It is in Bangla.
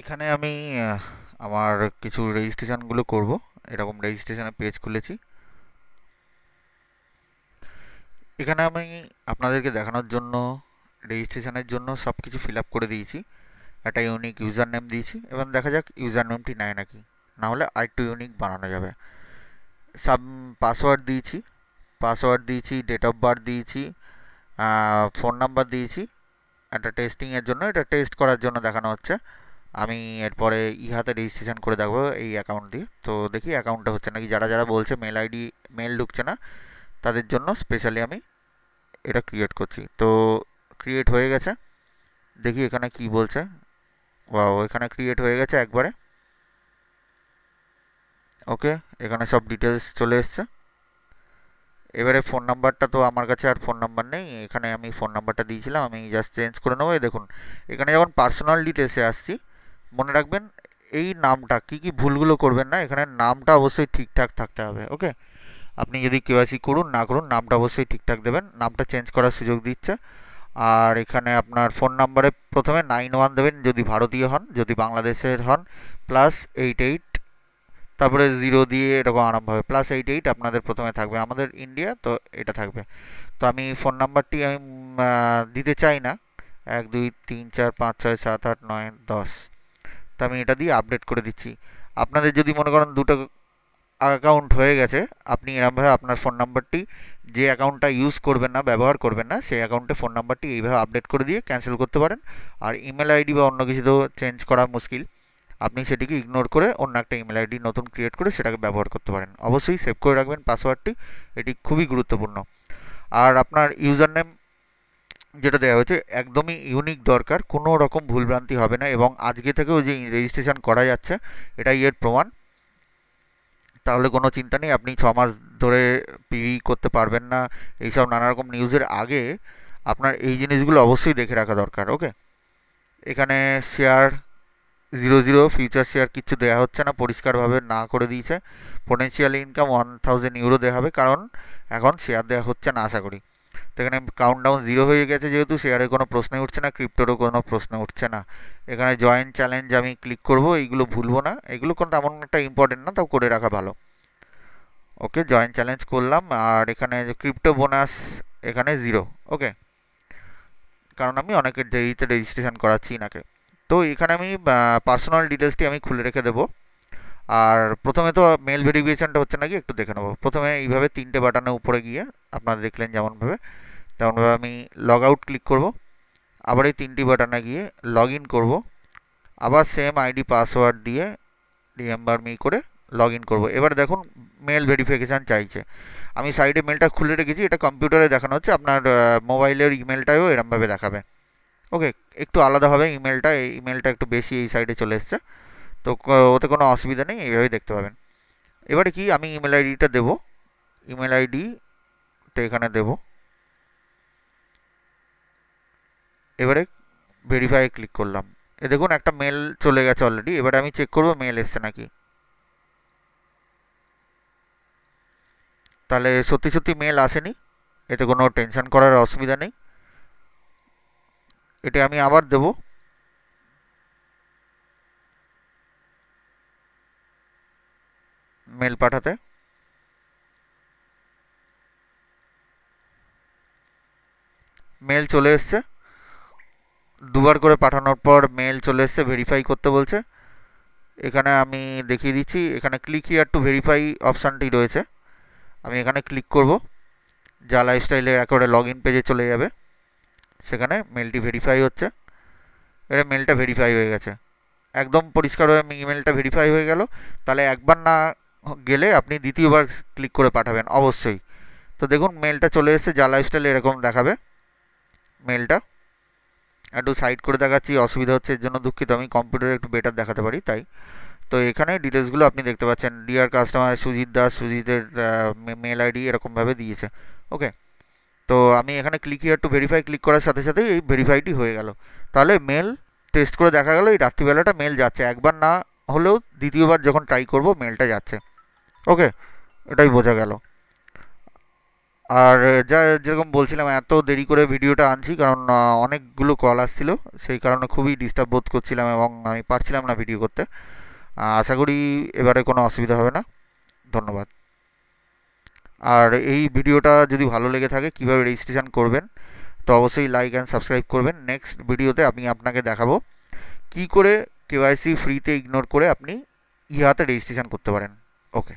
এখানে আমি আমার কিছু রেজিস্ট্রেশনগুলো করব এরকম রেজিস্ট্রেশনের পেজ খুলেছি এখানে আমি আপনাদেরকে দেখানোর জন্য রেজিস্ট্রেশনের জন্য সব কিছু ফিল করে দিয়েছি একটা ইউনিক ইউজার নেম দিয়েছি এবং দেখা যাক ইউজার নেমটি নেয় নাকি না হলে আরেকটু ইউনিক বানানো যাবে সাব পাসওয়ার্ড দিয়েছি পাসওয়ার্ড দিয়েছি ডেট অফ বার্থ দিয়েছি ফোন নাম্বার দিয়েছি একটা টেস্টিংয়ের জন্য এটা টেস্ট করার জন্য দেখানো হচ্ছে আমি এরপরে ইহাতে রেজিস্ট্রেশন করে দেখবো এই অ্যাকাউন্ট দিয়ে তো দেখি অ্যাকাউন্টটা হচ্ছে নাকি যারা যারা বলছে মেল আইডি মেল ঢুকছে না তাদের জন্য স্পেশালি আমি এটা ক্রিয়েট করছি তো ক্রিয়েট হয়ে গেছে দেখি এখানে কি বলছে বা এখানে ক্রিয়েট হয়ে গেছে একবারে ওকে এখানে সব ডিটেলস চলে এসছে এবারে ফোন নাম্বারটা তো আমার কাছে আর ফোন নাম্বার নেই এখানে আমি ফোন নাম্বারটা দিয়েছিলাম আমি জাস্ট চেঞ্জ করে নেবো দেখুন এখানে যখন পার্সোনাল ডিটেলসে আসছি মনে রাখবেন এই নামটা কি কি ভুলগুলো করবেন না এখানে নামটা অবশ্যই ঠিকঠাক থাকতে হবে ওকে আপনি যদি কেওয়াইসি করুন না করুন নামটা অবশ্যই ঠিকঠাক দেবেন নামটা চেঞ্জ করার সুযোগ দিচ্ছে আর এখানে আপনার ফোন নাম্বারে প্রথমে নাইন ওয়ান দেবেন যদি ভারতীয় হন যদি বাংলাদেশের হন প্লাস এইট এইট তারপরে জিরো দিয়ে এরকম আরম্ভ হবে প্লাস এইট এইট আপনাদের প্রথমে থাকবে আমাদের ইন্ডিয়া তো এটা থাকবে তো আমি ফোন নাম্বারটি আমি দিতে চাই না এক দুই তিন চার পাঁচ ছয় সাত আট নয় দশ তো আমি এটা দিয়ে আপডেট করে দিচ্ছি আপনাদের যদি মনে করেন দুটো অ্যাকাউন্ট হয়ে গেছে আপনি এরমভাবে আপনার ফোন নাম্বারটি যে অ্যাকাউন্টটা ইউজ করবেন না ব্যবহার করবেন না সেই অ্যাকাউন্টে ফোন নাম্বারটি এইভাবে আপডেট করে দিয়ে ক্যান্সেল করতে পারেন আর ইমেল আইডি বা অন্য কিছু তো চেঞ্জ করা মুশকিল আপনি সেটিকে ইগনোর করে অন্য একটা ইমেল আইডি নতুন ক্রিয়েট করে সেটাকে ব্যবহার করতে পারেন অবশ্যই সেভ করে রাখবেন পাসওয়ার্ডটি এটি খুবই গুরুত্বপূর্ণ আর আপনার ইউজার নেম যেটা দেওয়া হয়েছে একদমই ইউনিক দরকার কোনো রকম ভুলভ্রান্তি হবে না এবং আজকে থেকেও যে রেজিস্ট্রেশন করা যাচ্ছে এটাই এর প্রমাণ তাহলে কোনো চিন্তা নেই আপনি ছ মাস ধরে পিভি করতে পারবেন না এইসব নানারকম নিউজের আগে আপনার এই জিনিসগুলো অবশ্যই দেখে রাখা দরকার ওকে এখানে share zero zero future share কিছু দেওয়া হচ্ছে না পরিষ্কারভাবে না করে দিয়েছে potential income one thousand euro দেওয়া হবে কারণ এখন শেয়ার দেওয়া হচ্ছে না আশা করি তো এখানে কাউন্টডাউন জিরো হয়ে গেছে যেহেতু শেয়ারের কোনো প্রশ্নই উঠছে না ক্রিপ্টোরও কোনো প্রশ্ন উঠছে না এখানে জয়েন চ্যালেঞ্জ আমি ক্লিক করব এইগুলো ভুলবো না এগুলো কোনো তেমন একটা ইম্পর্টেন্ট না তাও করে রাখা ভালো ওকে জয়েন চ্যালেঞ্জ করলাম আর এখানে ক্রিপ্টো বোনাস এখানে জিরো ওকে কারণ আমি অনেকের দেরিতে রেজিস্ট্রেশন করাচ্ছি নাকে তো এখানে আমি পার্সোনাল ডিটেলসটি আমি খুলে রেখে দেবো আর প্রথমে তো মেল ভেরিফিকেশানটা হচ্ছে নাকি একটু দেখে নেবো প্রথমে এইভাবে তিনটে বাটনে উপরে গিয়ে আপনারা দেখলেন যেমনভাবে তেমনভাবে আমি লগ আউট ক্লিক করব আবার এই তিনটি বাটনে গিয়ে লগ ইন করবো আবার সেম আইডি পাসওয়ার্ড দিয়ে ডিএমবার মি করে লগ ইন করবো এবার দেখুন মেল ভেরিফিকেশান চাইছে আমি সাইডে মেলটা খুলে রেখেছি এটা কম্পিউটারে দেখানো হচ্ছে আপনার মোবাইলের ইমেলটাও এরমভাবে দেখাবে ওকে একটু আলাদাভাবে ইমেলটা এই ইমেলটা একটু বেশি এই সাইডে চলে এসছে তো ওতে কোনো অসুবিধা নেই এইভাবেই দেখতে পাবেন এবারে কি আমি ইমেল আইডিটা দেবো ইমেল আইডিটা এখানে দেব এবারে ভেরিফাই ক্লিক করলাম এ দেখুন একটা মেল চলে গেছে অলরেডি এবারে আমি চেক করব মেল এসছে নাকি তাহলে সত্যি সত্যি মেল আসেনি এতে কোনো টেনশন করার অসুবিধা নেই এটা আমি আবার দেবো মেল পাঠাতে মেল চলে এসছে দুবার করে পাঠানোর পর মেল চলে এসছে ভেরিফাই করতে বলছে এখানে আমি দেখিয়ে দিচ্ছি এখানে ক্লিক ইয়ার টু ভেরিফাই অপশানটি রয়েছে আমি এখানে ক্লিক করব যা লাইফস্টাইলের একেবারে লগ ইন পেজে চলে যাবে সেখানে মেলটি ভেরিফাই হচ্ছে এটা মেলটা ভেরিফাই হয়ে গেছে একদম পরিষ্কারভাবে ইমেলটা ভেরিফাই হয়ে গেল তাহলে একবার না গেলে আপনি দ্বিতীয়বার ক্লিক করে পাঠাবেন অবশ্যই তো দেখুন মেলটা চলে এসেছে যা লাইফস্টাইল এরকম দেখাবে মেলটা একটু সাইড করে দেখাচ্ছি অসুবিধা হচ্ছে এর জন্য দুঃখিত আমি কম্পিউটারে একটু বেটার দেখাতে পারি তাই তো এখানে ডিটেলসগুলো আপনি দেখতে পাচ্ছেন ডিয়ার কাস্টমার সুজিত দাস সুজিতের মেল আইডি এরকমভাবে দিয়েছে ওকে তো আমি এখানে click here to verify click করার সাথে সাথেই এই ভেরিফাইটি হয়ে গেল তাহলে মেল টেস্ট করে দেখা গেল এই রাত্রিবেলাটা মেল যাচ্ছে একবার না হলেও দ্বিতীয়বার যখন ট্রাই করব মেলটা যাচ্ছে ওকে এটাই বোঝা গেল আর যা যেরকম বলছিলাম এত দেরি করে ভিডিওটা আনছি কারণ অনেকগুলো কল আসছিল সেই কারণে খুবই ডিস্টার্ব বোধ করছিলাম এবং আমি পারছিলাম না ভিডিও করতে আশা করি এবারে কোনো অসুবিধা হবে না ধন্যবাদ আর এই ভিডিওটা যদি ভালো লেগে থাকে কিভাবে রেজিস্ট্রেশন করবেন তো অবশ্যই লাইক অ্যান্ড সাবস্ক্রাইব করবেন নেক্সট ভিডিওতে আমি আপনাকে দেখাবো কি করে কেওয়াইসি ফ্রিতে ইগনোর করে আপনি ইহাতে রেজিস্ট্রেশন করতে পারেন ওকে